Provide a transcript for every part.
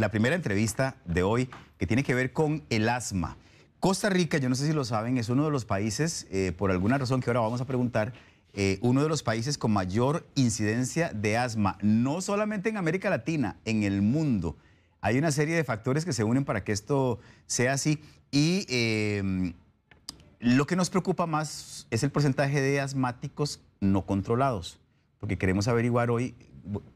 la primera entrevista de hoy que tiene que ver con el asma. Costa Rica, yo no sé si lo saben, es uno de los países, eh, por alguna razón que ahora vamos a preguntar, eh, uno de los países con mayor incidencia de asma, no solamente en América Latina, en el mundo. Hay una serie de factores que se unen para que esto sea así y em, lo que nos preocupa más es el porcentaje de asmáticos no controlados, porque queremos averiguar hoy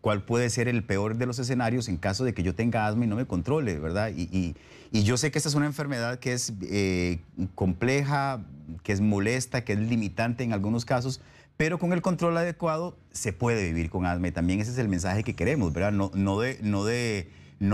cuál puede ser el peor de los escenarios en caso de que yo tenga asma y no me controle, ¿verdad? Y, yo sé que esta es una enfermedad que es eh, compleja, que es molesta, que es limitante en algunos casos, pero con el control adecuado se puede vivir con asma y también ese es el mensaje que queremos, ¿verdad? No, de... no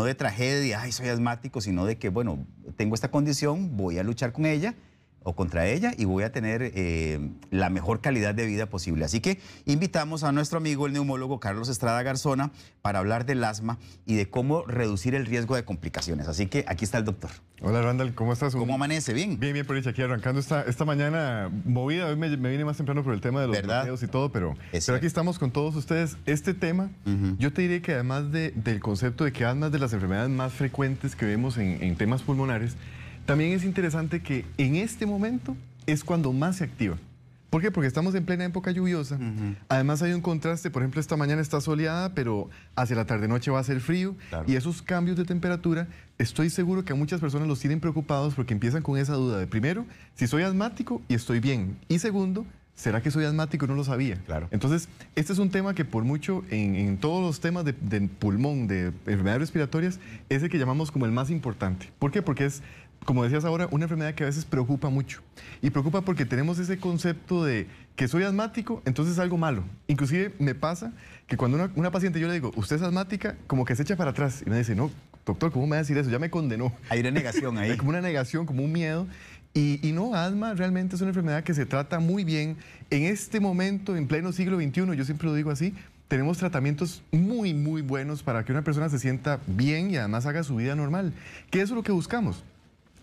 de tragedia, ay, soy asmático, sino de que, bueno, tengo esta condición, voy a luchar con ella o contra ella y voy a tener eh, la mejor calidad de vida posible. Así que invitamos a nuestro amigo el neumólogo Carlos Estrada Garzona para hablar del asma y de cómo reducir el riesgo de complicaciones. Así que aquí está el doctor. Hola Randall, ¿cómo estás? ¿Cómo amanece? ¿Bien? Bien, bien, por dicha, aquí arrancando esta, esta mañana movida. Hoy me, me vine más temprano por el tema de los videos y todo, pero, pero aquí estamos con todos ustedes. Este tema, yo te diré que además del concepto de que asma es de las enfermedades más frecuentes que vemos en, en temas pulmonares, también es interesante que en este momento es cuando más se activa. ¿Por qué? Porque estamos en plena época lluviosa. Además hay un contraste, por ejemplo, esta mañana está soleada, pero hacia la tarde-noche va a ser frío. Y esos cambios de temperatura, estoy seguro que a muchas personas los tienen preocupados porque empiezan con esa duda de, primero, si soy asmático y estoy bien. Y segundo, ¿será que soy asmático y no lo sabía? Claro. Entonces, este es un tema que por mucho en, todos los temas de, de, pulmón, de enfermedades respiratorias, es el que llamamos como el más importante. ¿Por qué? Porque es como decías ahora, una enfermedad que a veces preocupa mucho. Y preocupa porque tenemos ese concepto de que soy asmático, entonces es algo malo. Inclusive me pasa que cuando una, una paciente yo le digo, usted es asmática, como que se echa para atrás y me dice, no, doctor, ¿cómo me va a decir eso? Ya me condenó. Hay una negación ahí. como una negación, como un miedo. Y, y, no, asma realmente es una enfermedad que se trata muy bien. En este momento, en pleno siglo XXI, yo siempre lo digo así, tenemos tratamientos muy, muy buenos para que una persona se sienta bien y además haga su vida normal, que eso es lo que buscamos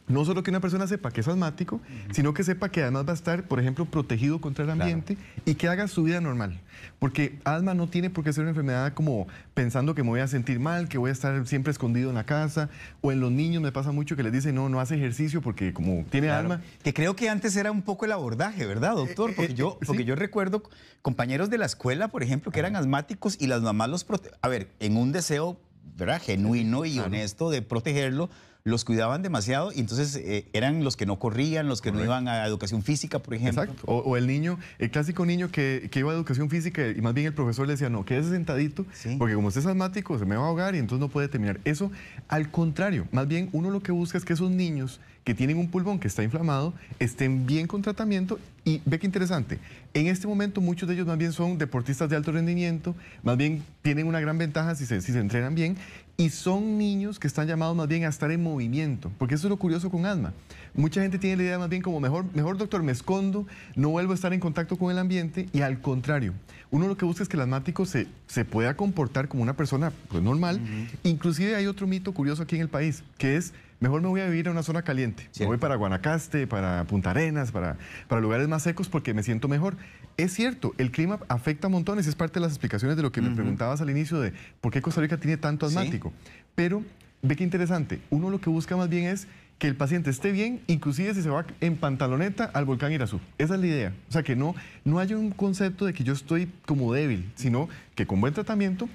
no solo que una persona sepa que es asmático, sino que sepa que además va a estar, por ejemplo, protegido contra el ambiente y que haga su vida normal. Porque asma no tiene por qué ser una enfermedad como pensando que me voy a sentir mal, que voy a estar siempre escondido en la casa, o en los niños me pasa mucho que les dicen, no, no hace ejercicio porque como tiene alma. Que creo que antes era un poco el abordaje, ¿verdad, eh, doctor? Eh, porque, eh, yo, porque yo recuerdo compañeros de la escuela, por ejemplo, que eran asmáticos y las mamás los protegían. A ver, en un deseo, ¿verdad? Genuino y honesto de protegerlo los cuidaban demasiado y entonces eh, eran los que no corrían, los que no iban a educación física, por ejemplo. Exacto. O, el niño, el clásico niño que, iba a educación física y más bien el profesor le decía, no, quédese sentadito, porque como usted es asmático, se me va a ahogar y entonces no puede terminar. Eso, al contrario, más bien uno lo que busca es que esos niños que tienen un pulmón que está inflamado estén bien con tratamiento y ve que interesante, en este momento muchos de ellos más bien son deportistas de alto rendimiento, más bien tienen una gran ventaja si se, si se entrenan bien y son niños que están llamados más bien a estar en movimiento, porque eso es lo curioso con asma. Mucha gente tiene la idea más bien como mejor, mejor doctor, me escondo, no vuelvo a estar en contacto con el ambiente y al contrario, uno lo que busca es que el asmático se, se pueda comportar como una persona pues, normal. Inclusive hay otro mito curioso aquí en el país, que es mejor me voy a vivir a una zona caliente. Me voy para Guanacaste, para Punta Arenas, para, para lugares más secos porque me siento mejor. Es cierto, el clima afecta a montones, es parte de las explicaciones de lo que me preguntabas al inicio de por qué Costa Rica tiene tanto asmático. Pero ve qué interesante, uno lo que busca más bien es que el paciente esté bien, inclusive si se va en pantaloneta al volcán Irazú. Esa es la idea. O sea, que no, no haya un concepto de que yo estoy como débil, sino que con buen tratamiento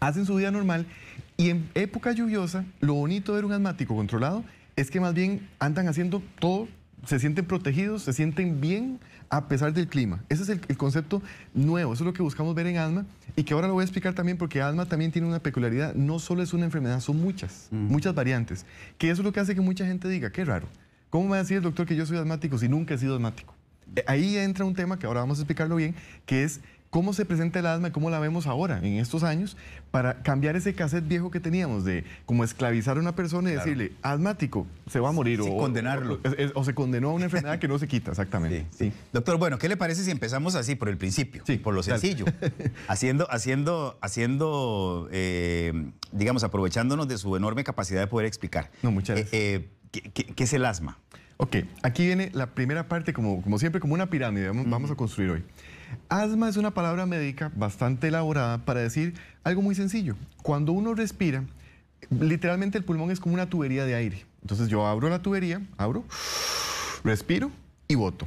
hacen su vida normal y en época lluviosa, lo bonito de ver un asmático controlado es que más bien andan haciendo todo, se sienten protegidos, se sienten bien a pesar del clima. Ese es el, concepto nuevo, eso es lo que buscamos ver en alma y que ahora lo voy a explicar también porque alma también tiene una peculiaridad, no solo es una enfermedad, son muchas, mm. muchas variantes, que eso es lo que hace que mucha gente diga, qué raro, ¿cómo me va a decir el doctor que yo soy asmático si nunca he sido asmático? Eh, ahí entra un tema que ahora vamos a explicarlo bien, que es cómo se presenta el asma, y cómo la vemos ahora, en estos años, para cambiar ese cassette viejo que teníamos de como esclavizar a una persona y decirle, asmático, se va a morir. o, condenarlo. O, se condenó a una enfermedad que no se quita, exactamente. Sí, Doctor, bueno, ¿qué le parece si empezamos así, por el principio? Sí. Por lo sencillo. haciendo, haciendo, haciendo eh, digamos, aprovechándonos de su enorme capacidad de poder explicar. No, muchas eh, gracias. Eh, ¿qué, es el asma? Ok, aquí viene la primera parte, como, como siempre, como una pirámide, vamos a construir hoy. Asma es una palabra médica bastante elaborada para decir algo muy sencillo. Cuando uno respira, literalmente el pulmón es como una tubería de aire. Entonces yo abro la tubería, abro, respiro y voto.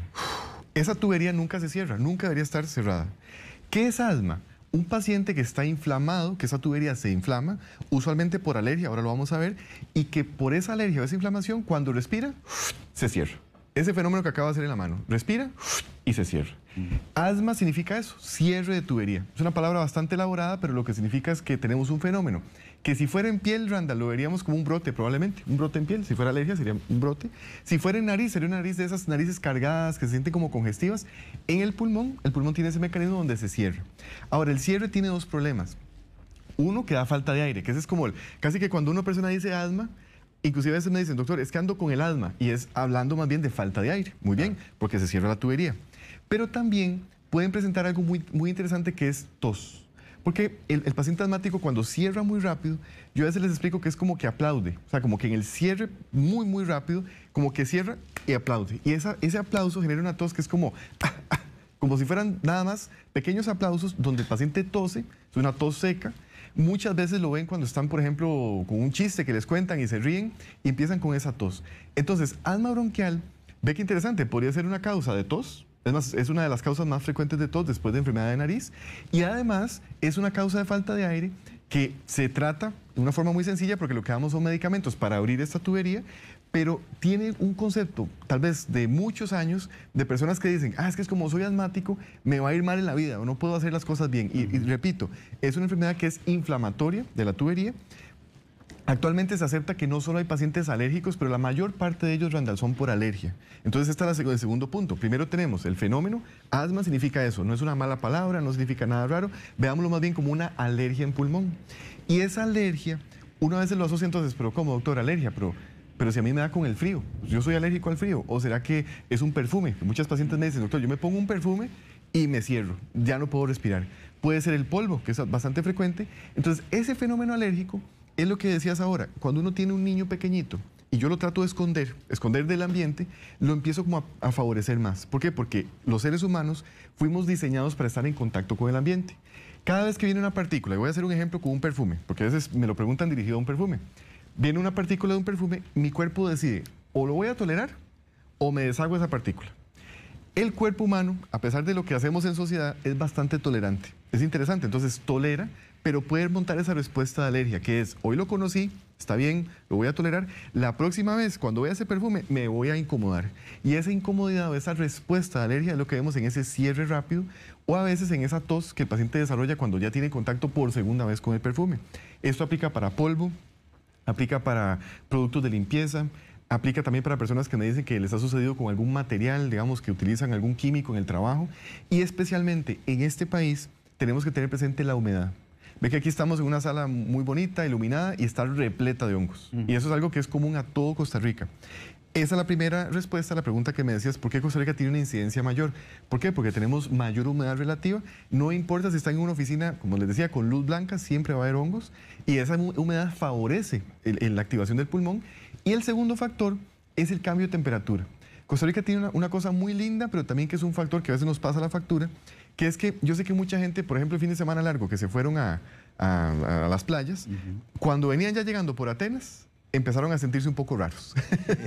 Esa tubería nunca se cierra, nunca debería estar cerrada. ¿Qué es asma? Un paciente que está inflamado, que esa tubería se inflama, usualmente por alergia, ahora lo vamos a ver, y que por esa alergia o esa inflamación, cuando respira, se cierra. Ese fenómeno que acaba de hacer en la mano, respira y se cierra. Asma significa eso, cierre de tubería. Es una palabra bastante elaborada, pero lo que significa es que tenemos un fenómeno que si fuera en piel, Randall, lo veríamos como un brote probablemente, un brote en piel, si fuera alergia sería un brote, si fuera en nariz sería una nariz de esas narices cargadas que se sienten como congestivas, en el pulmón, el pulmón tiene ese mecanismo donde se cierra. Ahora, el cierre tiene dos problemas. Uno, que da falta de aire, que es como el, casi que cuando una persona dice asma, Inclusive a veces me dicen, doctor, es que ando con el asma y es hablando más bien de falta de aire. Muy bien, porque se cierra la tubería. Pero también pueden presentar algo muy, muy interesante que es tos. Porque el, paciente asmático cuando cierra muy rápido, yo a veces les explico que es como que aplaude, o sea, como que en el cierre muy, muy rápido, como que cierra y aplaude. Y ese aplauso genera una tos que es como, ah, ah, como si fueran nada más pequeños aplausos donde el paciente tose, es una tos seca. Muchas veces lo ven cuando están, por ejemplo, con un chiste que les cuentan y se ríen y empiezan con esa tos. Entonces, alma bronquial, ve que interesante, podría ser una causa de tos, es una de las causas más frecuentes de todos después de enfermedad de nariz y además es una causa de falta de aire que se trata de una forma muy sencilla porque lo que damos son medicamentos para abrir esta tubería, pero tiene un concepto tal vez de muchos años de personas que dicen, ah, es que es como soy asmático, me va a ir mal en la vida o no puedo hacer las cosas bien. y, repito, es una enfermedad que es inflamatoria de la tubería Actualmente se acepta que no solo hay pacientes alérgicos, pero la mayor parte de ellos, Randall, son por alergia. Entonces, este es el segundo punto. Primero tenemos el fenómeno. Asma significa eso, no es una mala palabra, no significa nada raro. Veámoslo más bien como una alergia en pulmón. Y esa alergia, una vez lo asocia entonces, pero ¿cómo, doctor? Alergia, pero pero si a mí me da con el frío, pues yo soy alérgico al frío, o será que es un perfume. Muchas pacientes me dicen, doctor, yo me pongo un perfume y me cierro, ya no puedo respirar. Puede ser el polvo, que es bastante frecuente. Entonces, ese fenómeno alérgico es lo que decías ahora, cuando uno tiene un niño pequeñito y yo lo trato de esconder, esconder del ambiente, lo empiezo como a, favorecer más. ¿Por qué? Porque los seres humanos fuimos diseñados para estar en contacto con el ambiente. Cada vez que viene una partícula, y voy a hacer un ejemplo con un perfume, porque a veces me lo preguntan dirigido a un perfume, viene una partícula de un perfume, mi cuerpo decide o lo voy a tolerar o me deshago esa partícula. El cuerpo humano, a pesar de lo que hacemos en sociedad, es bastante tolerante. Es interesante, entonces tolera pero poder montar esa respuesta de alergia, que es, hoy lo conocí, está bien, lo voy a tolerar. La próxima vez, cuando vea ese perfume, me voy a incomodar. Y esa incomodidad o esa respuesta de alergia es lo que vemos en ese cierre rápido o a veces en esa tos que el paciente desarrolla cuando ya tiene contacto por segunda vez con el perfume. Esto aplica para polvo, aplica para productos de limpieza, aplica también para personas que me dicen que les ha sucedido con algún material, digamos, que utilizan algún químico en el trabajo. Y especialmente en este país tenemos que tener presente la humedad. Ve que aquí estamos en una sala muy bonita, iluminada y está repleta de hongos. Y eso es algo que es común a todo Costa Rica. Esa es la primera respuesta a la pregunta que me decías, ¿por qué Costa Rica tiene una incidencia mayor? ¿Por qué? Porque tenemos mayor humedad relativa. No importa si está en una oficina, como les decía, con luz blanca, siempre va a haber hongos y esa humedad favorece la activación del pulmón. Y el segundo factor es el cambio de temperatura. Costa Rica tiene una, una cosa muy linda, pero también que es un factor que a veces nos pasa la factura, que es que yo sé que mucha gente, por ejemplo, el fin de semana largo, que se fueron a, las playas, cuando venían ya llegando por Atenas, empezaron a sentirse un poco raros.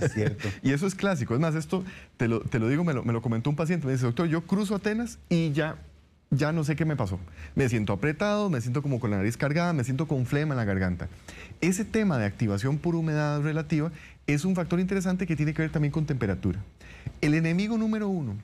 Es cierto. y eso es clásico. Es más, esto te lo, digo, me lo, comentó un paciente. Me dice, doctor, yo cruzo Atenas y ya, ya no sé qué me pasó. Me siento apretado, me siento como con la nariz cargada, me siento con flema en la garganta. Ese tema de activación por humedad relativa es un factor interesante que tiene que ver también con temperatura. El enemigo número uno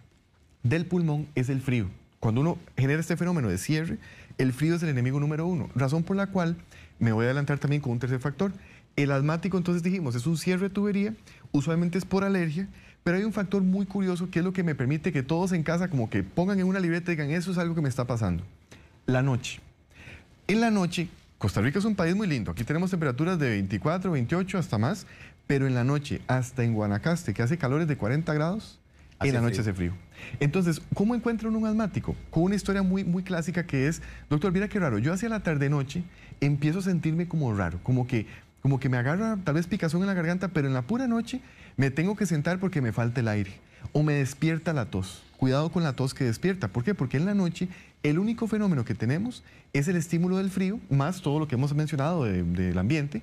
del pulmón es el frío cuando uno genera este fenómeno de cierre, el frío es el enemigo número uno, razón por la cual me voy a adelantar también con un tercer factor. El asmático, entonces dijimos, es un cierre de tubería, usualmente es por alergia, pero hay un factor muy curioso que es lo que me permite que todos en casa como que pongan en una libreta y digan, eso es algo que me está pasando. La noche. En la noche, Costa Rica es un país muy lindo, aquí tenemos temperaturas de 24, 28, hasta más, pero en la noche, hasta en Guanacaste, que hace calores de 40 grados, en la noche hace frío. Entonces, ¿cómo encuentra un asmático? Con una historia muy, muy clásica que es, doctor, mira qué raro, yo hacia la tarde-noche empiezo a sentirme como raro, como que, como que me agarra tal vez picazón en la garganta, pero en la pura noche me tengo que sentar porque me falta el aire o me despierta la tos. Cuidado con la tos que despierta. ¿Por qué? Porque en la noche el único fenómeno que tenemos es el estímulo del frío, más todo lo que hemos mencionado del ambiente.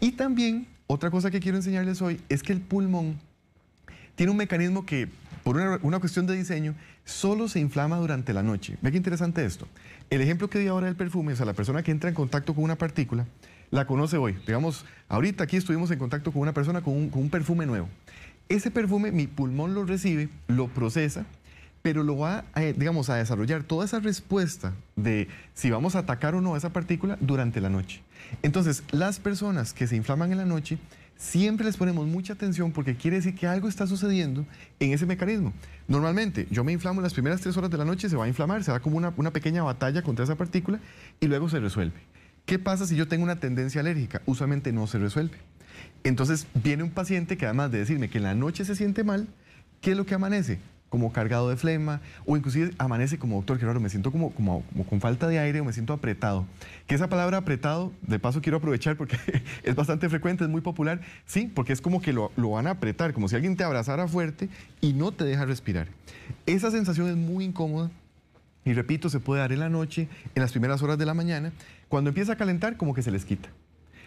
Y también, otra cosa que quiero enseñarles hoy es que el pulmón tiene un mecanismo que por una, cuestión de diseño, solo se inflama durante la noche. Ve qué interesante esto. El ejemplo que di ahora del perfume, o sea, la persona que entra en contacto con una partícula, la conoce hoy. Digamos, ahorita aquí estuvimos en contacto con una persona con un, perfume nuevo. Ese perfume, mi pulmón lo recibe, lo procesa, pero lo va, eh, digamos, a desarrollar toda esa respuesta de si vamos a atacar o no a esa partícula durante la noche. Entonces, las personas que se inflaman en la noche siempre les ponemos mucha atención porque quiere decir que algo está sucediendo en ese mecanismo. Normalmente, yo me inflamo las primeras tres horas de la noche, se va a inflamar, se da como una, una pequeña batalla contra esa partícula y luego se resuelve. ¿Qué pasa si yo tengo una tendencia alérgica? Usualmente no se resuelve. Entonces viene un paciente que además de decirme que en la noche se siente mal, ¿qué es lo que amanece? como cargado de flema, o inclusive amanece como, doctor, Gerardo me siento como, con falta de aire o me siento apretado. Que esa palabra apretado, de paso quiero aprovechar porque es bastante frecuente, es muy popular, sí, porque es como que lo, lo van a apretar, como si alguien te abrazara fuerte y no te deja respirar. Esa sensación es muy incómoda, y repito, se puede dar en la noche, en las primeras horas de la mañana. Cuando empieza a calentar, como que se les quita.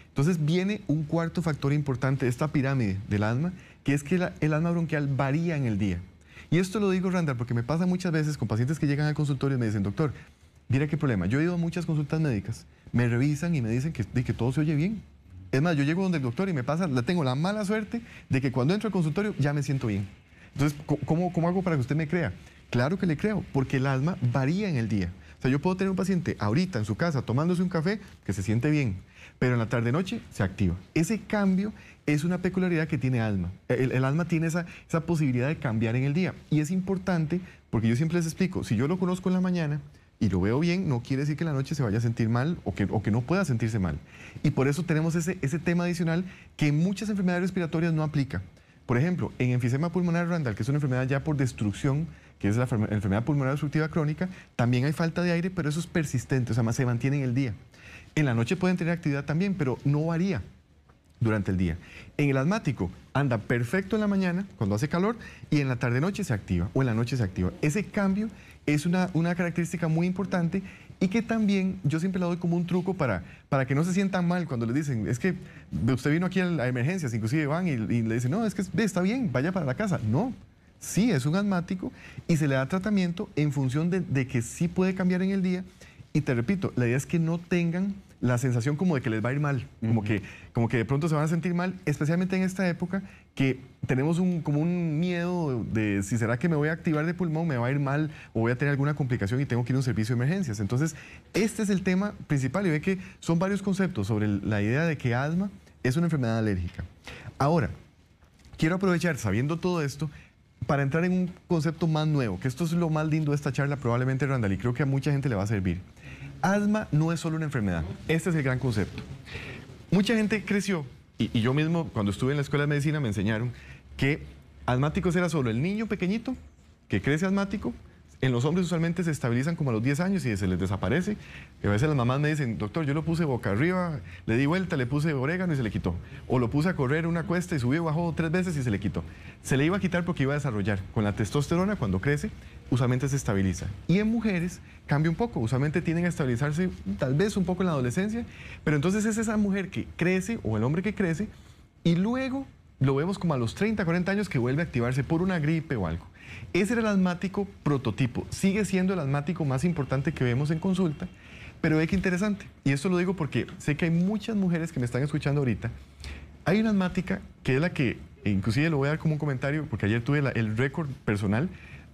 Entonces viene un cuarto factor importante de esta pirámide del asma, que es que el asma bronquial varía en el día. Y esto lo digo, Randall, porque me pasa muchas veces con pacientes que llegan al consultorio y me dicen, doctor, mira qué problema. Yo he ido a muchas consultas médicas, me revisan y me dicen que, todo se oye bien. Es más, yo llego donde el doctor y me pasa, la tengo la mala suerte de que cuando entro al consultorio ya me siento bien. Entonces, ¿cómo, cómo hago para que usted me crea? Claro que le creo, porque el alma varía en el día. O sea, yo puedo tener un paciente ahorita en su casa tomándose un café que se siente bien, pero en la tarde-noche se activa. Ese cambio es una peculiaridad que tiene alma. El, el alma tiene esa, esa posibilidad de cambiar en el día. Y es importante porque yo siempre les explico, si yo lo conozco en la mañana, y lo veo bien, no quiere decir que en la noche se vaya a sentir mal o que, o que no pueda sentirse mal. Y por eso tenemos ese, ese tema adicional que en muchas enfermedades respiratorias no aplica. Por ejemplo, en enfisema pulmonar Randall, que es una enfermedad ya por destrucción que es la enfermedad pulmonar obstructiva crónica, también hay falta de aire, pero eso es persistente, o sea, más se mantiene en el día. En la noche pueden tener actividad también, pero no varía durante el día. En el asmático anda perfecto en la mañana cuando hace calor y en la tarde-noche se activa o en la noche se activa. Ese cambio es una, característica muy importante y que también yo siempre la doy como un truco para, que no se sientan mal cuando les dicen, es que usted vino aquí a, la emergencias, inclusive van y le dicen, no, es que está bien, vaya para la casa. No, sí es un asmático y se le da tratamiento en función de, que sí puede cambiar en el día. Y te repito, la idea es que no tengan la sensación como de que les va a ir mal, como, que, como que de pronto se van a sentir mal, especialmente en esta época que tenemos un, como un miedo de si será que me voy a activar de pulmón, me va a ir mal o voy a tener alguna complicación y tengo que ir a un servicio de emergencias. Entonces, este es el tema principal y ve que son varios conceptos sobre la idea de que asma es una enfermedad alérgica. Ahora, quiero aprovechar, sabiendo todo esto, para entrar en un concepto más nuevo, que esto es lo más lindo de esta charla probablemente, Randall, y creo que a mucha gente le va a servir. Asma no es solo una enfermedad, este es el gran concepto. Mucha gente creció, y, yo mismo cuando estuve en la escuela de medicina me enseñaron que asmáticos era solo el niño pequeñito que crece asmático en los hombres usualmente se estabilizan como a los 10 años y se les desaparece. Y a veces las mamás me dicen, doctor, yo lo puse boca arriba, le di vuelta, le puse orégano y se le quitó. O lo puse a correr una cuesta y subió y bajó tres veces y se le quitó. Se le iba a quitar porque iba a desarrollar. Con la testosterona, cuando crece, usualmente se estabiliza. Y en mujeres cambia un poco, usualmente tienen a estabilizarse tal vez un poco en la adolescencia, pero entonces es esa mujer que crece o el hombre que crece y luego lo vemos como a los 30, 40 años que vuelve a activarse por una gripe o algo. Ese era el asmático prototipo. Sigue siendo el asmático más importante que vemos en consulta, pero ve que interesante. Y esto lo digo porque sé que hay muchas mujeres que me están escuchando ahorita. Hay una asmática que es la que, inclusive lo voy a dar como un comentario, porque ayer tuve el récord personal.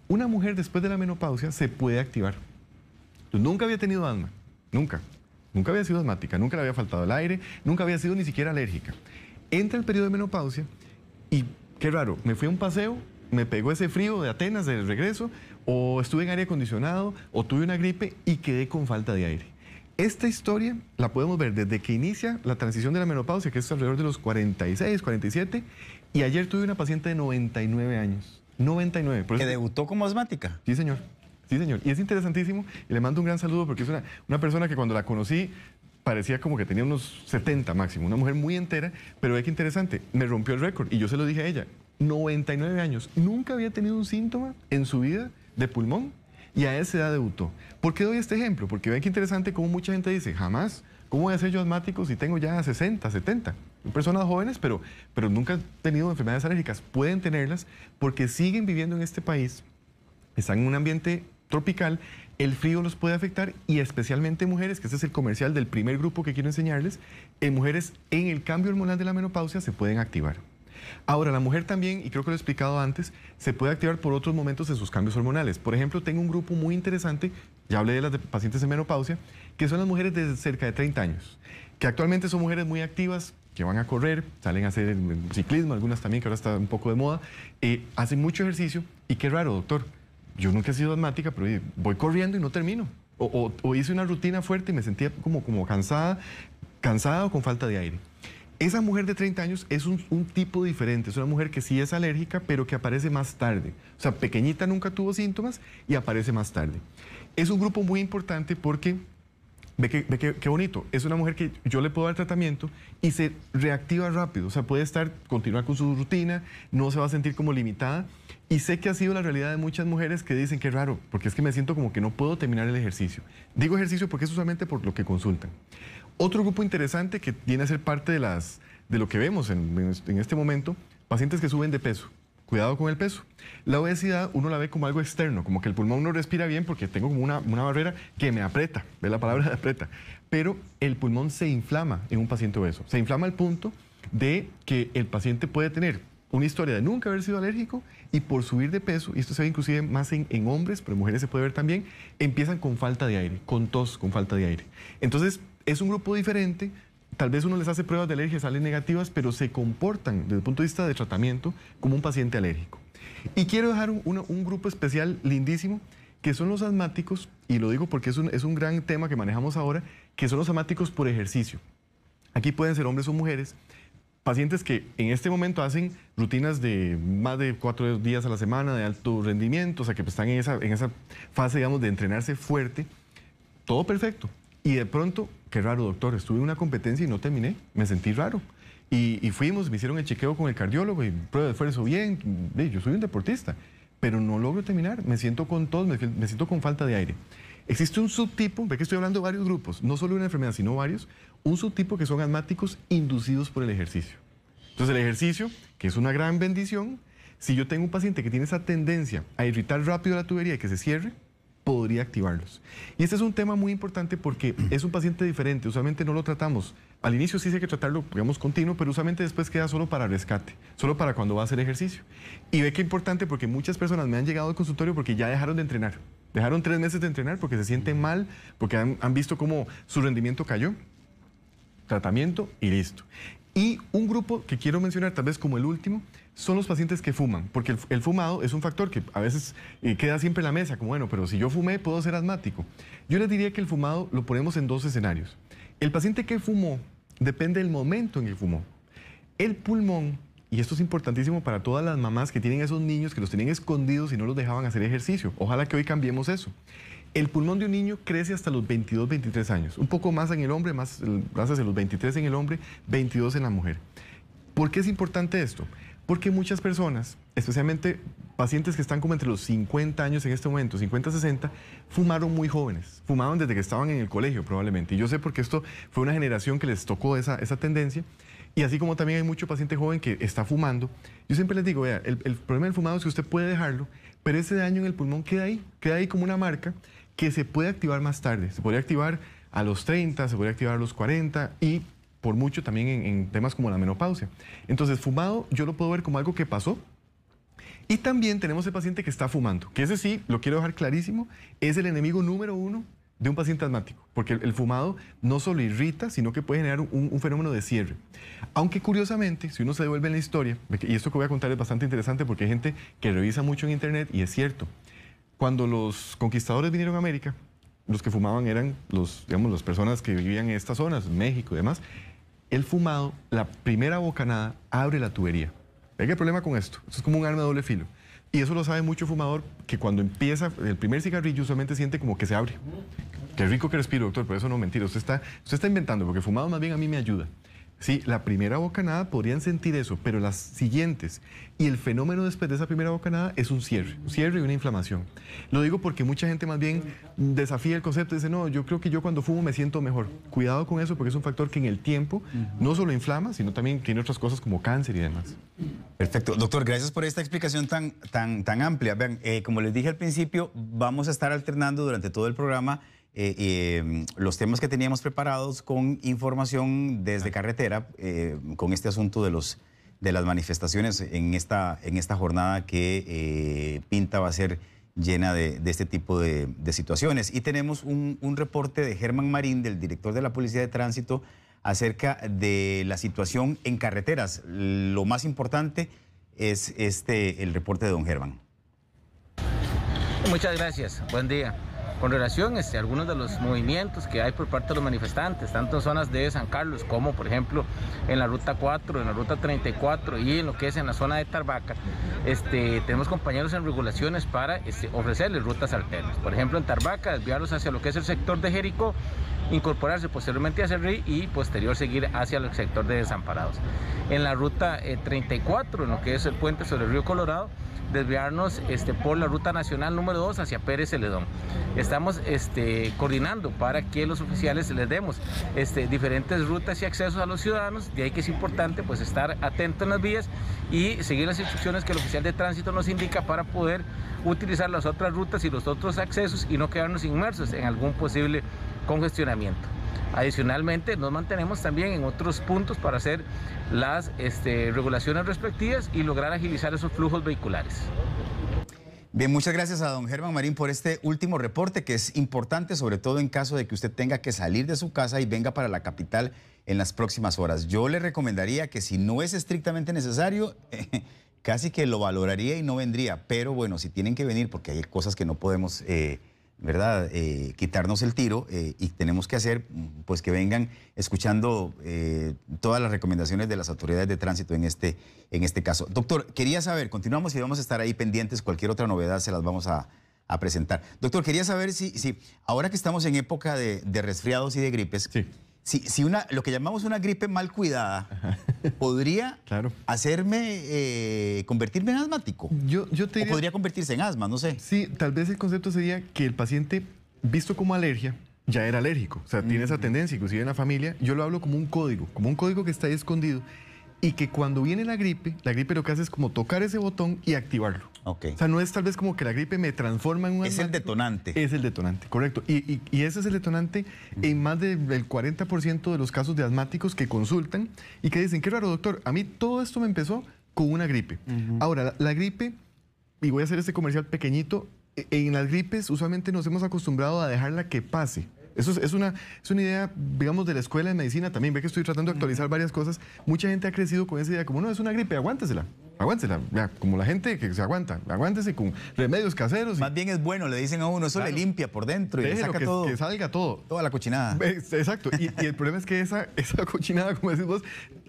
Una mujer después de la menopausia se puede activar. nunca había tenido asma, nunca. Nunca había sido asmática, nunca le había faltado el aire, nunca había sido ni siquiera alérgica. Entra el periodo de menopausia y qué raro, me fui a un paseo me pegó ese frío de Atenas, del regreso, o estuve en aire acondicionado, o tuve una gripe y quedé con falta de aire. Esta historia la podemos ver desde que inicia la transición de la menopausia, que es alrededor de los 46, 47, y ayer tuve una paciente de 99 años. 99. ¿Que debutó como asmática? Sí, señor. Sí, señor. Y es interesantísimo, y le mando un gran saludo porque es una, una persona que cuando la conocí parecía como que tenía unos 70 máximo, una mujer muy entera, pero ve que interesante, me rompió el récord y yo se lo dije a ella, 99 años, nunca había tenido un síntoma en su vida de pulmón y a esa edad debutó. ¿Por qué doy este ejemplo? Porque vean qué interesante como mucha gente dice, jamás, ¿cómo voy a ser yo asmático si tengo ya 60, 70? Personas jóvenes, pero, pero nunca han tenido enfermedades alérgicas. Pueden tenerlas porque siguen viviendo en este país, están en un ambiente tropical, el frío los puede afectar y especialmente mujeres, que este es el comercial del primer grupo que quiero enseñarles, en mujeres en el cambio hormonal de la menopausia se pueden activar. Ahora, la mujer también, y creo que lo he explicado antes, se puede activar por otros momentos en sus cambios hormonales. Por ejemplo, tengo un grupo muy interesante, ya hablé de las pacientes en menopausia, que son las mujeres de cerca de 30 años, que actualmente son mujeres muy activas, que van a correr, salen a hacer ciclismo, algunas también, que ahora está un poco de moda, eh, hacen mucho ejercicio. Y qué raro, doctor, yo nunca he sido asmática, pero voy corriendo y no termino. O, hice una rutina fuerte y me sentía como, como cansada, cansada o con falta de aire. Esa mujer de 30 años es un, tipo diferente, es una mujer que sí es alérgica, pero que aparece más tarde. O sea, pequeñita nunca tuvo síntomas y aparece más tarde. Es un grupo muy importante porque, ve que, bonito, es una mujer que yo le puedo dar tratamiento y se reactiva rápido. O sea, puede estar, continuar con su rutina, no se va a sentir como limitada. Y sé que ha sido la realidad de muchas mujeres que dicen que raro, porque es que me siento como que no puedo terminar el ejercicio. Digo ejercicio porque es usualmente por lo que consultan. Otro grupo interesante que viene a ser parte de, las, de lo que vemos en, en este momento, pacientes que suben de peso cuidado con el peso. La obesidad uno la ve como algo externo, como que el pulmón no respira bien porque tengo como una, una barrera que me aprieta, ve la palabra de aprieta. Pero el pulmón se inflama en un paciente obeso. Se inflama al punto de que el paciente puede tener una historia de nunca haber sido alérgico y por subir de peso, y esto se ve inclusive más en, en hombres, pero en mujeres se puede ver también, empiezan con falta de aire, con tos, con falta de aire. Entonces, es un grupo diferente, tal vez uno les hace pruebas de alergia, salen negativas, pero se comportan desde el punto de vista de tratamiento como un paciente alérgico. Y quiero dejar un, grupo especial lindísimo, que son los asmáticos, y lo digo porque es un, gran tema que manejamos ahora, que son los asmáticos por ejercicio. Aquí pueden ser hombres o mujeres, pacientes que en este momento hacen rutinas de más de cuatro días a la semana de alto rendimiento, o sea que están en esa, en esa fase, digamos, de entrenarse fuerte, todo perfecto. Y de pronto, qué raro, doctor, estuve en una competencia y no terminé, me sentí raro. Y, fuimos, me hicieron el chequeo con el cardiólogo y prueba de esfuerzo bien, yo soy un deportista, pero no logro terminar, me siento con todos, me, siento con falta de aire. Existe un subtipo, ve que estoy hablando de varios grupos, no solo una enfermedad, sino varios, un subtipo que son asmáticos inducidos por el ejercicio. Entonces el ejercicio, que es una gran bendición, si yo tengo un paciente que tiene esa tendencia a irritar rápido la tubería y que se cierre, podría activarlos. Y este es un tema muy importante porque es un paciente diferente, usualmente no lo tratamos. Al inicio sí hay que tratarlo, digamos, continuo, pero usualmente después queda solo para rescate, solo para cuando va a hacer ejercicio. Y ve que importante porque muchas personas me han llegado al consultorio porque ya dejaron de entrenar. Dejaron tres meses de entrenar porque se sienten mal, porque han, han visto cómo su rendimiento cayó tratamiento y listo. Y un grupo que quiero mencionar, tal vez como el último, son los pacientes que fuman, porque el, fumado es un factor que a veces eh, queda siempre en la mesa, como bueno, pero si yo fumé puedo ser asmático. Yo les diría que el fumado lo ponemos en dos escenarios. El paciente que fumó depende del momento en que fumó. El pulmón, y esto es importantísimo para todas las mamás que tienen esos niños que los tenían escondidos y no los dejaban hacer ejercicio. Ojalá que hoy cambiemos eso. El pulmón de un niño crece hasta los 22, 23 años, un poco más en el hombre, más, más hacia los 23 en el hombre, 22 en la mujer. ¿Por qué es importante esto? Porque muchas personas, especialmente pacientes que están como entre los 50 años en este momento, 50, 60, fumaron muy jóvenes, fumaron desde que estaban en el colegio probablemente. Y yo sé porque esto fue una generación que les tocó esa, tendencia. Y así como también hay mucho paciente joven que está fumando, yo siempre les digo, vea, el, el problema del fumado es que usted puede dejarlo, pero ese daño en el pulmón queda ahí, queda ahí como una marca que se puede activar más tarde. Se puede activar a los 30, se puede activar a los 40 y por mucho también en, temas como la menopausia. Entonces, fumado yo lo puedo ver como algo que pasó, y también tenemos el paciente que está fumando, que ese sí, lo quiero dejar clarísimo, es el enemigo número uno de un paciente asmático, porque el, fumado no solo irrita, sino que puede generar un, un, fenómeno de cierre. Aunque curiosamente, si uno se devuelve en la historia, y esto que voy a contar es bastante interesante porque hay gente que revisa mucho en internet y es cierto, cuando los conquistadores vinieron a América, los que fumaban eran los, digamos, las personas que vivían en estas zonas, México y demás. El fumado, la primera bocanada, abre la tubería. ¿Qué problema con esto? Esto es como un arma de doble filo. Y eso lo sabe mucho fumador, que cuando empieza el primer cigarrillo usualmente siente como que se abre. Qué rico que respiro, doctor, pero eso no mentira. Usted está, usted está inventando, porque fumado más bien a mí me ayuda. Sí, la primera bocanada podrían sentir eso, pero las siguientes y el fenómeno después de esa primera bocanada es un cierre, un cierre y una inflamación. Lo digo porque mucha gente más bien desafía el concepto y dice, no, yo creo que yo cuando fumo me siento mejor. Cuidado con eso porque es un factor que en el tiempo no solo inflama, sino también tiene otras cosas como cáncer y demás. Perfecto. Doctor, gracias por esta explicación tan, tan, tan amplia. Vean, eh, como les dije al principio, vamos a estar alternando durante todo el programa eh, eh, los temas que teníamos preparados con información desde carretera, eh, con este asunto de, los, de las manifestaciones en esta, en esta jornada que pinta va a ser llena de, este tipo de, situaciones. Y tenemos un, reporte de Germán Marín, del director de la Policía de Tránsito, acerca de la situación en carreteras. Lo más importante es este, el reporte de don Germán. Muchas gracias. Buen día con relación este, a algunos de los movimientos que hay por parte de los manifestantes, tanto en zonas de San Carlos como por ejemplo en la ruta 4, en la ruta 34 y en lo que es en la zona de Tarbaca, este, tenemos compañeros en regulaciones para este, ofrecerles rutas alternas. Por ejemplo, en Tarbaca, desviarlos hacia lo que es el sector de Jericó, incorporarse posteriormente a y posterior seguir hacia el sector de Desamparados. En la ruta 34, eh, en lo que es el puente sobre el río Colorado, desviarnos este, por la ruta nacional número 2 hacia Pérez Celedón. Estamos este, coordinando para que los oficiales les demos este, diferentes rutas y accesos a los ciudadanos, de ahí que es importante pues, estar atento en las vías y seguir las instrucciones que el oficial de tránsito nos indica para poder utilizar las otras rutas y los otros accesos y no quedarnos inmersos en algún posible congestionamiento. Adicionalmente, nos mantenemos también en otros puntos para hacer las este, regulaciones respectivas y lograr agilizar esos flujos vehiculares. Bien, muchas gracias a don Germán Marín por este último reporte que es importante, sobre todo en caso de que usted tenga que salir de su casa y venga para la capital en las próximas horas. Yo le recomendaría que si no es estrictamente necesario, casi que lo valoraría y no vendría, pero bueno, si tienen que venir porque hay cosas que no podemos... Eh, ¿verdad? Eh, quitarnos el tiro eh, y tenemos que hacer pues que vengan escuchando eh, todas las recomendaciones de las autoridades de tránsito en este, en este caso. Doctor, quería saber, continuamos y vamos a estar ahí pendientes, cualquier otra novedad se las vamos a, presentar. Doctor, quería saber si, si ahora que estamos en época de, resfriados y de gripes, sí si, una, lo que llamamos una gripe mal cuidada podría hacerme eh, convertirme en asmático. Yo, yo te podría convertirse en asma, no sé. Sí, tal vez el concepto sería que el paciente, visto como alergia, ya era alérgico. O sea, tiene mm. esa tendencia, inclusive en la familia. Yo lo hablo como un código, como un código que está ahí escondido y que cuando viene la gripe, la gripe lo que hace es como tocar ese botón y activarlo. O sea, no es tal vez como que la gripe me transforma en un... Es el detonante. Es el detonante, correcto. Y, ese es el detonante en más del 40% de los casos de asmáticos que consultan y que dicen, qué raro doctor, a mí todo esto me empezó con una gripe. Ahora, la gripe, y voy a hacer este comercial pequeñito, e, en las gripes usualmente nos hemos acostumbrado a dejarla que pase. Eso es, una, es una idea, digamos, de la escuela de medicina también. Ve que estoy tratando de actualizar varias cosas. Mucha gente ha crecido con esa idea, como no, es una gripe, aguántesela. Aguántesela, como la gente que se aguanta, aguántese con remedios caseros. Más bien es bueno, le dicen a uno, eso le limpia por dentro y le saca todo. Que salga todo. Toda la cochinada. Exacto, y, el problema es que esa, esa cochinada, como decís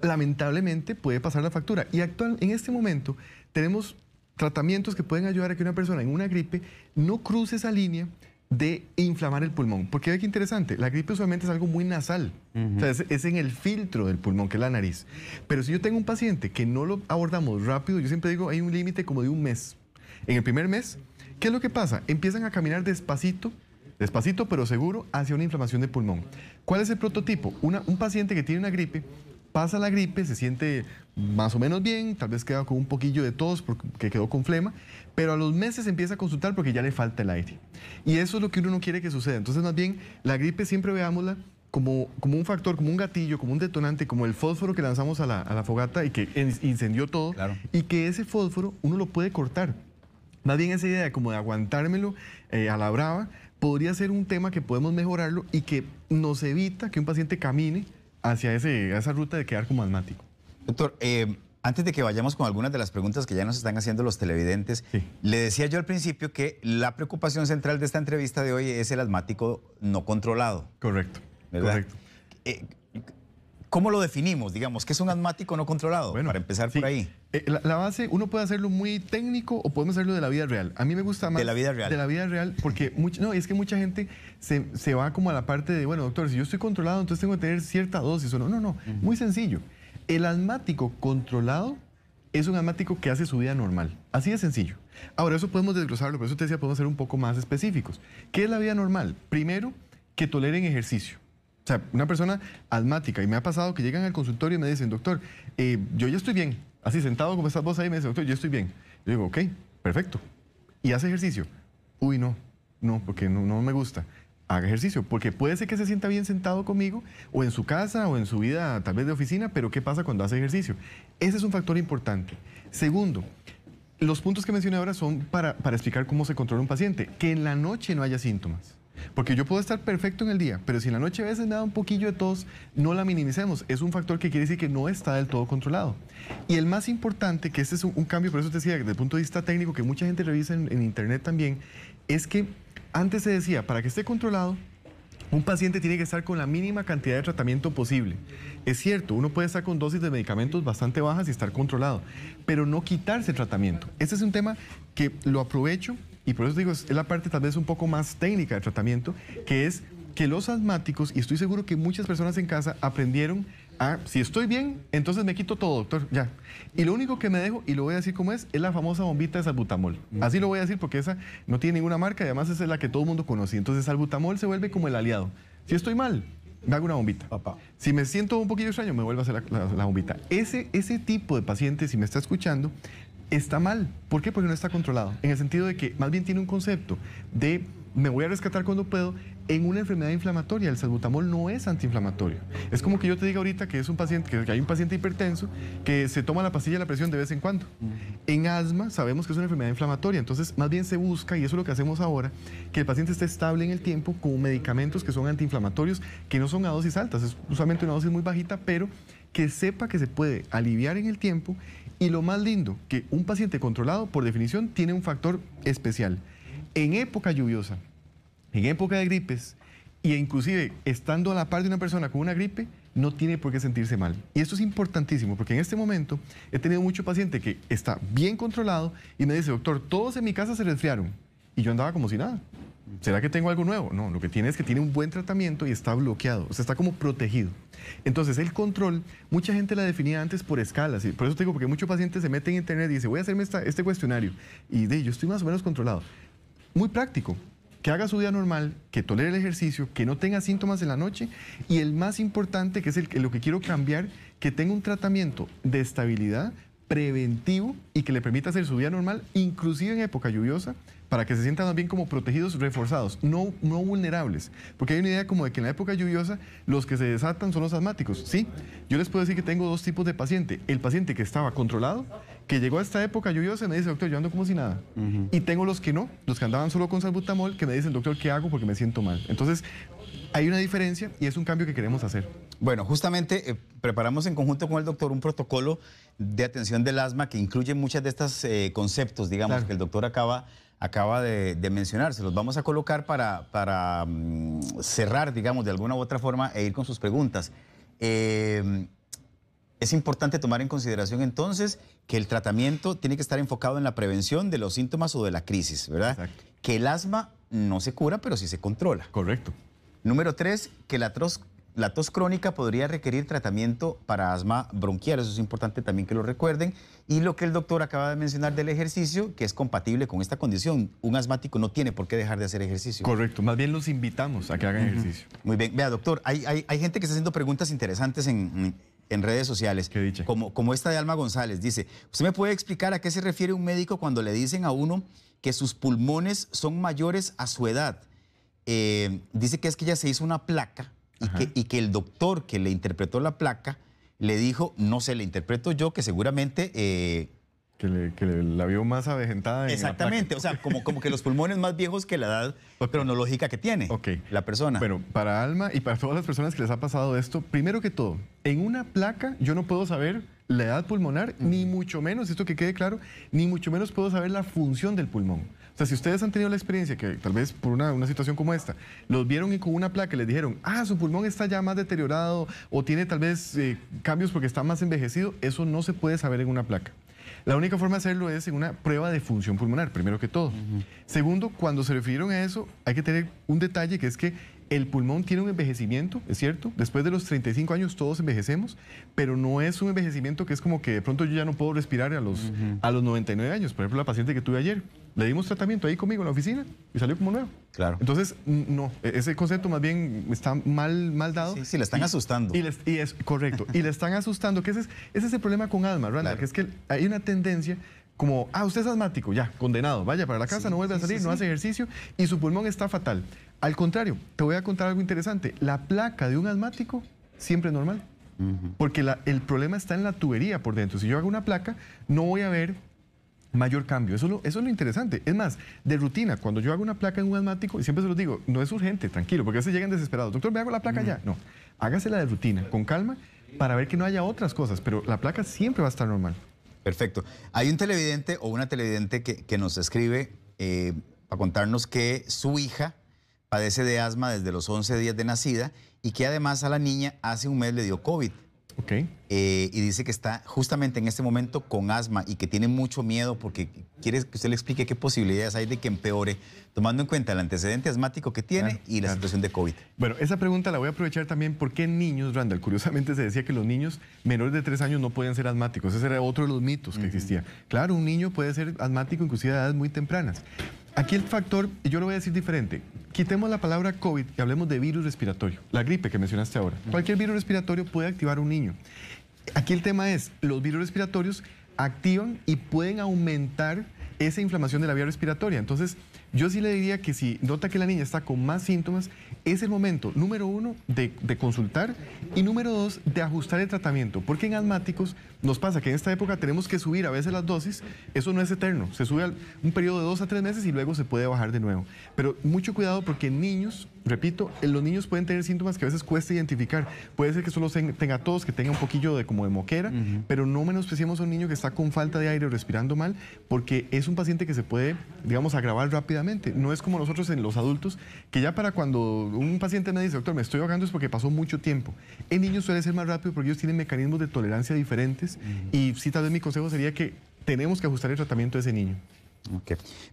lamentablemente puede pasar la factura. Y actual, en este momento tenemos tratamientos que pueden ayudar a que una persona en una gripe no cruce esa línea de inflamar el pulmón. Porque ve que interesante, la gripe usualmente es algo muy nasal, o sea, es, en el filtro del pulmón, que es la nariz. Pero si yo tengo un paciente que no lo abordamos rápido, yo siempre digo, hay un límite como de un mes. En el primer mes, ¿qué es lo que pasa? Empiezan a caminar despacito, despacito pero seguro, hacia una inflamación de pulmón. ¿Cuál es el prototipo? un paciente que tiene una gripe pasa la gripe, se siente más o menos bien, tal vez queda con un poquillo de tos porque quedó con flema, pero a los meses empieza a consultar porque ya le falta el aire. Y eso es lo que uno no quiere que suceda. Entonces, más bien, la gripe siempre veámosla como, como un factor, como un gatillo, como un detonante, como el fósforo que lanzamos a la, fogata y que incendió todo, y que ese fósforo uno lo puede cortar. Más bien esa idea de como de aguantármelo eh, a la brava podría ser un tema que podemos mejorarlo y que nos evita que un paciente camine hacia esa ruta de quedar como asmático. Doctor, eh, antes de que vayamos con algunas de las preguntas que ya nos están haciendo los televidentes, le decía yo al principio que la preocupación central de esta entrevista de hoy es el asmático no controlado. Correcto, correcto. Eh, ¿Cómo lo definimos, digamos? ¿Qué es un asmático no controlado? Bueno, para empezar por ahí. Eh, la, base, uno puede hacerlo muy técnico o podemos hacerlo de la vida real. A mí me gusta más... De la vida real. De la vida real, porque no, es que mucha gente se, va como a la parte de, bueno, doctor, si yo estoy controlado, entonces tengo que tener cierta dosis. O no, no, no, muy sencillo. El asmático controlado es un asmático que hace su vida normal. Así de sencillo. Ahora, eso podemos desglosarlo, pero eso te decía, podemos ser un poco más específicos. ¿Qué es la vida normal? Primero, que toleren ejercicio. O sea, una persona asmática, y me ha pasado que llegan al consultorio y me dicen, doctor, eh, yo ya estoy bien, así sentado como estás vos ahí, me dicen, doctor, yo estoy bien. Yo digo, ok, perfecto. Y hace ejercicio. Uy, no, no, porque no, me gusta haga ejercicio, porque puede ser que se sienta bien sentado conmigo o en su casa o en su vida tal vez de oficina, pero ¿qué pasa cuando hace ejercicio? Ese es un factor importante. Segundo, los puntos que mencioné ahora son para explicar cómo se controla un paciente, que en la noche no haya síntomas. Porque yo puedo estar perfecto en el día, pero si en la noche a veces me da un poquillo de tos, no la minimicemos. Es un factor que quiere decir que no está del todo controlado. Y el más importante, que este es un, cambio, por eso te decía, desde el punto de vista técnico, que mucha gente revisa en, en internet también, es que antes se decía, para que esté controlado, un paciente tiene que estar con la mínima cantidad de tratamiento posible. Es cierto, uno puede estar con dosis de medicamentos bastante bajas y estar controlado, pero no quitarse el tratamiento. Este es un tema que lo aprovecho y por eso digo, es la parte tal vez un poco más técnica de tratamiento, que es que los asmáticos, y estoy seguro que muchas personas en casa aprendieron a, si estoy bien, entonces me quito todo, doctor, ya. Y lo único que me dejo, y lo voy a decir como es, es la famosa bombita de salbutamol. Mm. Así lo voy a decir porque esa no tiene ninguna marca y además es la que todo el mundo conoce. Entonces salbutamol se vuelve como el aliado. Si estoy mal, me hago una bombita. Papá. Si me siento un poquillo extraño, me vuelvo a hacer la, bombita. Ese, ese tipo de paciente, si me está escuchando, está mal. ¿Por qué? Porque no está controlado. En el sentido de que más bien tiene un concepto de me voy a rescatar cuando puedo en una enfermedad inflamatoria. El salbutamol no es antiinflamatorio. Es como que yo te diga ahorita que es un paciente, que hay un paciente hipertenso que se toma la pastilla de la presión de vez en cuando. Mm. En asma sabemos que es una enfermedad inflamatoria, entonces más bien se busca, y eso es lo que hacemos ahora, que el paciente esté estable en el tiempo con medicamentos que son antiinflamatorios, que no son a dosis altas, es usualmente una dosis muy bajita, pero que sepa que se puede aliviar en el tiempo y lo más lindo, que un paciente controlado, por definición, tiene un factor especial. En época lluviosa, en época de gripes, e inclusive estando a la par de una persona con una gripe, no tiene por qué sentirse mal. Y esto es importantísimo, porque en este momento he tenido mucho paciente que está bien controlado y me dice, doctor, todos en mi casa se resfriaron, y yo andaba como si nada. ¿será que tengo algo nuevo? No, lo que tiene es que tiene un buen tratamiento y está bloqueado, o sea, está como protegido. Entonces, el control, mucha gente la definía antes por escalas, y por eso te digo, porque muchos pacientes se meten en internet y dicen, voy a hacerme este cuestionario, y de yo estoy más o menos controlado. Muy práctico, que haga su día normal, que tolere el ejercicio, que no tenga síntomas en la noche y el más importante, que es lo que quiero cambiar, que tenga un tratamiento de estabilidad preventivo y que le permita hacer su día normal, inclusive en época lluviosa, para que se sientan bien como protegidos, reforzados, no, no vulnerables. Porque hay una idea como de que en la época lluviosa los que se desatan son los asmáticos. Sí, yo les puedo decir que tengo dos tipos de paciente. El paciente que estaba controlado, que llegó a esta época lluviosa y me dice, doctor, yo ando como si nada. Y tengo los que no, los que andaban solo con salbutamol, que me dicen, doctor, ¿qué hago? Porque me siento mal. Entonces, hay una diferencia y es un cambio que queremos hacer. Bueno, justamente eh, preparamos en conjunto con el doctor un protocolo de atención del asma que incluye muchas de estos eh, conceptos, digamos, que el doctor acaba acaba de, mencionar. Se los vamos a colocar para, para mm, cerrar, digamos, de alguna u otra forma e ir con sus preguntas. Eh, es importante tomar en consideración entonces que el tratamiento tiene que estar enfocado en la prevención de los síntomas o de la crisis, ¿verdad? Que el asma no se cura, pero sí se controla. Correcto. Número tres, que la, la tos crónica podría requerir tratamiento para asma bronquial, eso es importante también que lo recuerden. Y lo que el doctor acaba de mencionar del ejercicio, que es compatible con esta condición. Un asmático no tiene por qué dejar de hacer ejercicio. Correcto, más bien los invitamos a que hagan ejercicio. Muy bien, vea doctor, hay, gente que está haciendo preguntas interesantes en, redes sociales, ¿Qué Como, como esta de Alma González, dice, ¿usted me puede explicar a qué se refiere un médico cuando le dicen a uno que sus pulmones son mayores a su edad? Eh, dice que es que ya se hizo una placa y que, el doctor que le interpretó la placa le dijo, no se le interpreto yo, que seguramente... Eh, que, la vio más avejentada. Exactamente, en o sea, como, como que los pulmones más viejos que la edad cronológica que tiene la persona. Pero para Alma y para todas las personas que les ha pasado esto, primero que todo, en una placa yo no puedo saber la edad pulmonar, ni mucho menos, esto que quede claro, ni mucho menos puedo saber la función del pulmón. O sea, si ustedes han tenido la experiencia que tal vez por una, situación como esta, los vieron y con una placa les dijeron, ah, su pulmón está ya más deteriorado o tiene tal vez eh, cambios porque está más envejecido, eso no se puede saber en una placa. La única forma de hacerlo es en una prueba de función pulmonar, primero que todo. Segundo, cuando se refirieron a eso, hay que tener un detalle que es que el pulmón tiene un envejecimiento, es cierto, después de los 35 años todos envejecemos, pero no es un envejecimiento que es como que de pronto yo ya no puedo respirar a los, a los 99 años. Por ejemplo, la paciente que tuve ayer, le dimos tratamiento ahí conmigo en la oficina y salió como nuevo. Claro. Entonces, no, e-, ese concepto más bien está mal, mal dado. Sí, sí le están asustando. Y, y, es correcto, y le están asustando, que ese es, ese el problema con Alma, Randall, que es que hay una tendencia como, ah, usted es asmático, ya, condenado, vaya para la casa, no vuelve a salir, no hace ejercicio y su pulmón está fatal. Al contrario, te voy a contar algo interesante. La placa de un asmático siempre es normal. Porque el problema está en la tubería por dentro. Si yo hago una placa, no voy a ver mayor cambio. Eso es, lo, eso lo interesante. Es más, de rutina, cuando yo hago una placa en un asmático, y siempre se los digo, no es urgente, tranquilo, porque se llegan desesperados. Doctor, ¿me hago la placa ya? No, hágase la de rutina, con calma, para ver que no haya otras cosas, pero la placa siempre va a estar normal. Perfecto. Hay un televidente o una televidente que, nos escribe eh, para contarnos que su hija padece de asma desde los 11 días de nacida y que además a la niña hace un mes le dio COVID. Eh, y dice que está justamente en este momento con asma y que tiene mucho miedo porque quiere que usted le explique qué posibilidades hay de que empeore, tomando en cuenta el antecedente asmático que tiene y la situación de COVID. Bueno, esa pregunta la voy a aprovechar también. ¿Por qué niños, Randall? Curiosamente se decía que los niños menores de tres años no pueden ser asmáticos. Ese era otro de los mitos que existía. Claro, un niño puede ser asmático inclusive a edades muy tempranas. Aquí el factor, yo lo voy a decir diferente. Quitemos la palabra COVID y hablemos de virus respiratorio, la gripe que mencionaste ahora. Cualquier virus respiratorio puede activar un niño. Aquí el tema es, los virus respiratorios activan y pueden aumentar esa inflamación de la vía respiratoria. Entonces, yo sí le diría que si nota que la niña está con más síntomas, es el momento, número uno, de, consultar y número dos, de ajustar el tratamiento. Porque en asmáticos nos pasa que en esta época tenemos que subir a veces las dosis. Eso no es eterno. Se sube un periodo de dos a tres meses y luego se puede bajar de nuevo. Pero mucho cuidado porque en niños, repito, en los niños pueden tener síntomas que a veces cuesta identificar. Puede ser que solo tenga todos que tenga un poquillo de como de moquera, pero no menospreciemos a un niño que está con falta de aire o respirando mal, porque es un paciente que se puede, digamos, agravar rápido no es como nosotros en los adultos, que ya para cuando un paciente me dice, doctor, me estoy ahogando es porque pasó mucho tiempo. En niños suele ser más rápido porque ellos tienen mecanismos de tolerancia diferentes y sí, tal vez mi consejo sería que tenemos que ajustar el tratamiento de ese niño.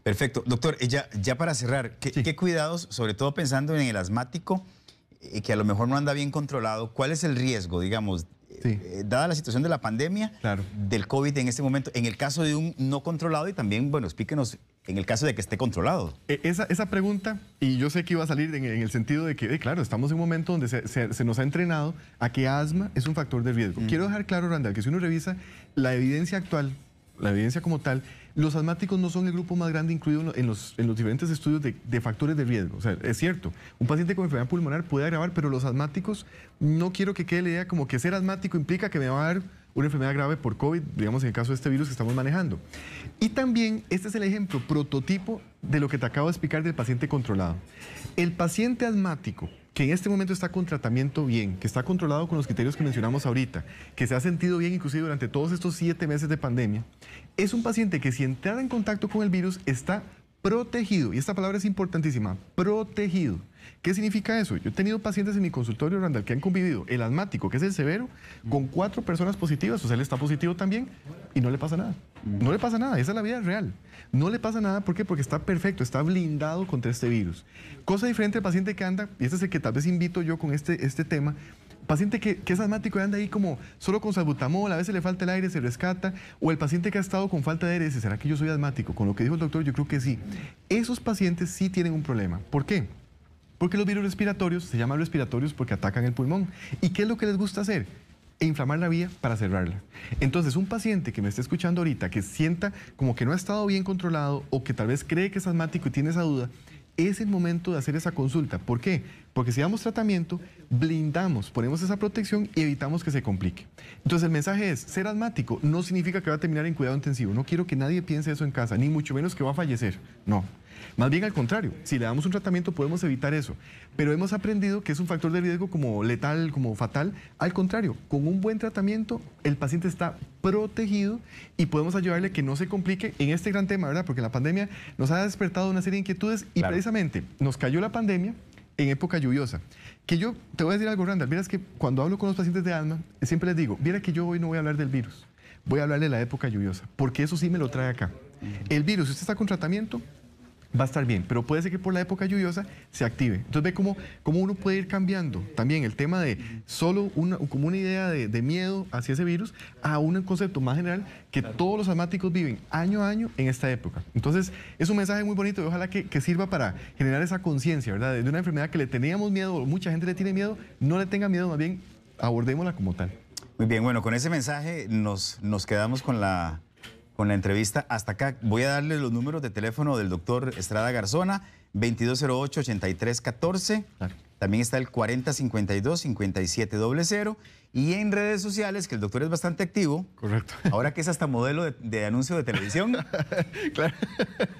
perfecto. Doctor, eh, ya, ya para cerrar, ¿qué, cuidados, sobre todo pensando en el asmático, eh, que a lo mejor no anda bien controlado, cuál es el riesgo, digamos, eh, dada la situación de la pandemia, del COVID en este momento, en el caso de un no controlado y también, bueno, explíquenos en el caso de que esté controlado. E, esa, pregunta, y yo sé que iba a salir en, el sentido de que, eh, claro, estamos en un momento donde se, nos ha entrenado a que asma es un factor de riesgo. Mm. Quiero dejar claro, Randall, que si uno revisa la evidencia actual, la evidencia como tal, los asmáticos no son el grupo más grande incluido en los, en los diferentes estudios de, factores de riesgo. O sea, es cierto, un paciente con enfermedad pulmonar puede agravar, pero los asmáticos, no quiero que quede la idea como que ser asmático implica que me va a dar una enfermedad grave por COVID, digamos en el caso de este virus que estamos manejando. Y también este es el ejemplo prototipo de lo que te acabo de explicar del paciente controlado. El paciente asmático que en este momento está con tratamiento bien, que está controlado con los criterios que mencionamos ahorita, que se ha sentido bien inclusive durante todos estos siete meses de pandemia, es un paciente que si entrara en contacto con el virus está protegido, y esta palabra es importantísima, protegido ¿Qué significa eso? Yo he tenido pacientes en mi consultorio, Randall, que han convivido el asmático, que es el severo, con cuatro personas positivas, o sea, él está positivo también, y no le pasa nada. No le pasa nada, esa es la vida real. No le pasa nada, ¿por qué? Porque está perfecto, está blindado contra este virus. Cosa diferente al paciente que anda, y este es el que tal vez invito yo con este, este tema, paciente que, que, es asmático y anda ahí como solo con salbutamol, a veces le falta el aire, se rescata, o el paciente que ha estado con falta de aire, dice, ¿será que yo soy asmático? Con lo que dijo el doctor, yo creo que sí. Esos pacientes sí tienen un problema. ¿Por qué? Porque los virus respiratorios se llaman respiratorios porque atacan el pulmón. ¿Y qué es lo que les gusta hacer? E inflamar la vía para cerrarla. Entonces, un paciente que me esté escuchando ahorita, que sienta como que no ha estado bien controlado o que tal vez cree que es asmático y tiene esa duda, es el momento de hacer esa consulta. ¿Por qué? Porque si damos tratamiento, blindamos, ponemos esa protección y evitamos que se complique. Entonces el mensaje es, ser asmático no significa que va a terminar en cuidado intensivo. No quiero que nadie piense eso en casa, ni mucho menos que va a fallecer. No, más bien al contrario, si le damos un tratamiento podemos evitar eso. Pero hemos aprendido que es un factor de riesgo como letal, como fatal. Al contrario, con un buen tratamiento el paciente está protegido y podemos ayudarle a que no se complique en este gran tema, ¿verdad? Porque la pandemia nos ha despertado una serie de inquietudes y precisamente nos cayó la pandemia en época lluviosa. Que yo te voy a decir algo, Randall. Mira, es que cuando hablo con los pacientes de asma, siempre les digo, mira que yo hoy no voy a hablar del virus voy a hablarle de la época lluviosa, porque eso sí me lo trae acá. El virus, si usted está con tratamiento, va a estar bien, pero puede ser que por la época lluviosa se active. Entonces ve cómo, uno puede ir cambiando también el tema de solo una, como una idea de, miedo hacia ese virus a un concepto más general que todos los asmáticos viven año a año en esta época. Entonces es un mensaje muy bonito y ojalá que, sirva para generar esa conciencia, ¿verdad? De una enfermedad que le teníamos miedo, o mucha gente le tiene miedo, no le tenga miedo, más bien abordémosla como tal. Muy bien, bueno, con ese mensaje nos, nos quedamos con la con la entrevista hasta acá. Voy a darle los números de teléfono del doctor Estrada Garzona, 2208-8314. También está el 4052-5700 y en redes sociales, que el doctor es bastante activo. Correcto. Ahora que es hasta modelo de, anuncio de televisión. claro.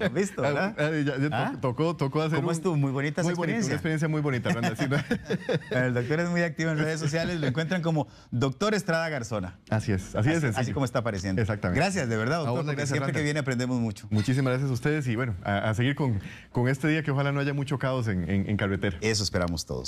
¿Has visto, ah, ¿verdad? Ah, ah. tocó, tocó hacer ¿Cómo estuvo? Muy bonita experiencia. una experiencia muy bonita, el doctor es muy activo en redes sociales. Lo encuentran como Doctor Estrada Garzona. Así es, así, es. Así como está apareciendo. Exactamente. Gracias, de verdad, doctor. siempre que viene aprendemos mucho. Muchísimas gracias a ustedes y bueno, a, seguir con, este día que ojalá no haya mucho caos en, en carretera. Eso esperamos todos.